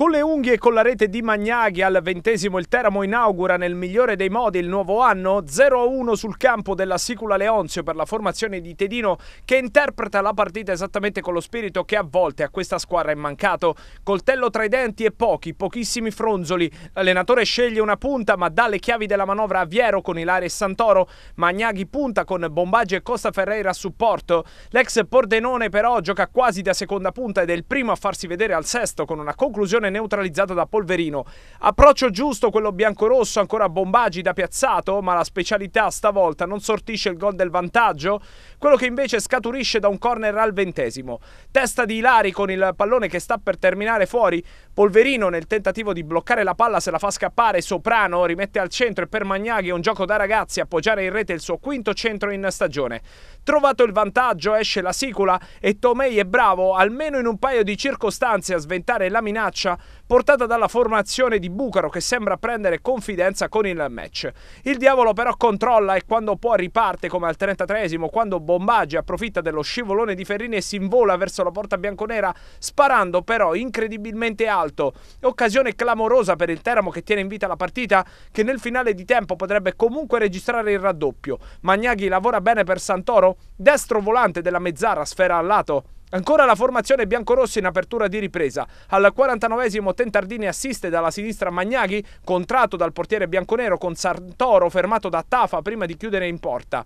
Con le unghie e con la rete di Magnaghi al ventesimo il Teramo inaugura nel migliore dei modi il nuovo anno 0-1 sul campo della Sicula Leonzio per la formazione di Tedino che interpreta la partita esattamente con lo spirito che a volte a questa squadra è mancato. Coltello tra i denti e pochi, pochissimi fronzoli. L'allenatore sceglie una punta ma dà le chiavi della manovra a Viero con Ilaria e Santoro. Magnaghi punta con Bombaggi e Costa Ferreira a supporto. L'ex Pordenone però gioca quasi da seconda punta ed è il primo a farsi vedere al sesto con una conclusione neutralizzata da Polverino. Approccio giusto quello biancorosso, ancora Bombagi da piazzato, ma la specialità stavolta non sortisce il gol del vantaggio, quello che invece scaturisce da un corner al ventesimo. Testa di Ilari con il pallone che sta per terminare fuori, Polverino nel tentativo di bloccare la palla se la fa scappare, Soprano rimette al centro e per Magnaghi è un gioco da ragazzi appoggiare in rete il suo quinto centro in stagione. Trovato il vantaggio esce la sicula e Tomei è bravo almeno in un paio di circostanze a sventare la minaccia portata dalla formazione di Bucaro che sembra prendere confidenza con il match. Il diavolo però controlla e quando può riparte come al 33esimo, quando Bombaggi approfitta dello scivolone di Ferrini e si invola verso la porta bianconera, sparando però incredibilmente alto. Occasione clamorosa per il Teramo che tiene in vita la partita, che nel finale di tempo potrebbe comunque registrare il raddoppio. Magnaghi lavora bene per Santoro, destro volante della mezzara sfera al lato Ancora la formazione biancorossa in apertura di ripresa. Al 49esimo Tentardini assiste dalla sinistra Magnaghi, contratto dal portiere bianconero con Santoro fermato da Tafa prima di chiudere in porta.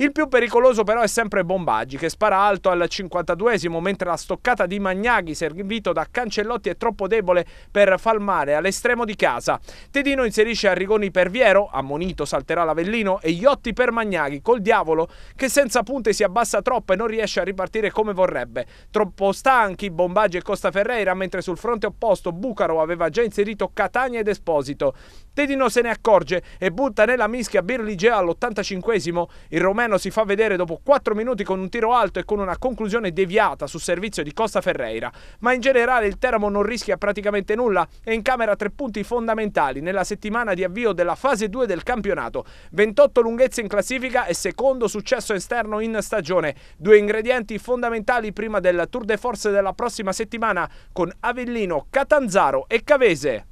Il più pericoloso però è sempre Bombaggi, che spara alto al 52esimo, mentre la stoccata di Magnaghi, servito da Cancellotti, è troppo debole per falmare all'estremo di casa. Tedino inserisce Arrigoni per Viero, ammonito salterà l'Avellino, e Iotti per Magnaghi, col diavolo, che senza punte si abbassa troppo e non riesce a ripartire come vorrebbe. Troppo stanchi Bombaggi e Costa Ferreira, mentre sul fronte opposto Bucaro aveva già inserito Catania ed Esposito. Tedino se ne accorge e butta nella mischia Birligea all'85esimo. Il romeno Moreno si fa vedere dopo 4 minuti con un tiro alto e con una conclusione deviata su servizio di Costa Ferreira, ma in generale il Teramo non rischia praticamente nulla e in camera tre punti fondamentali nella settimana di avvio della fase 2 del campionato. 28 lunghezze in classifica e secondo successo esterno in stagione, due ingredienti fondamentali prima del Tour de Force della prossima settimana con Avellino, Catanzaro e Cavese.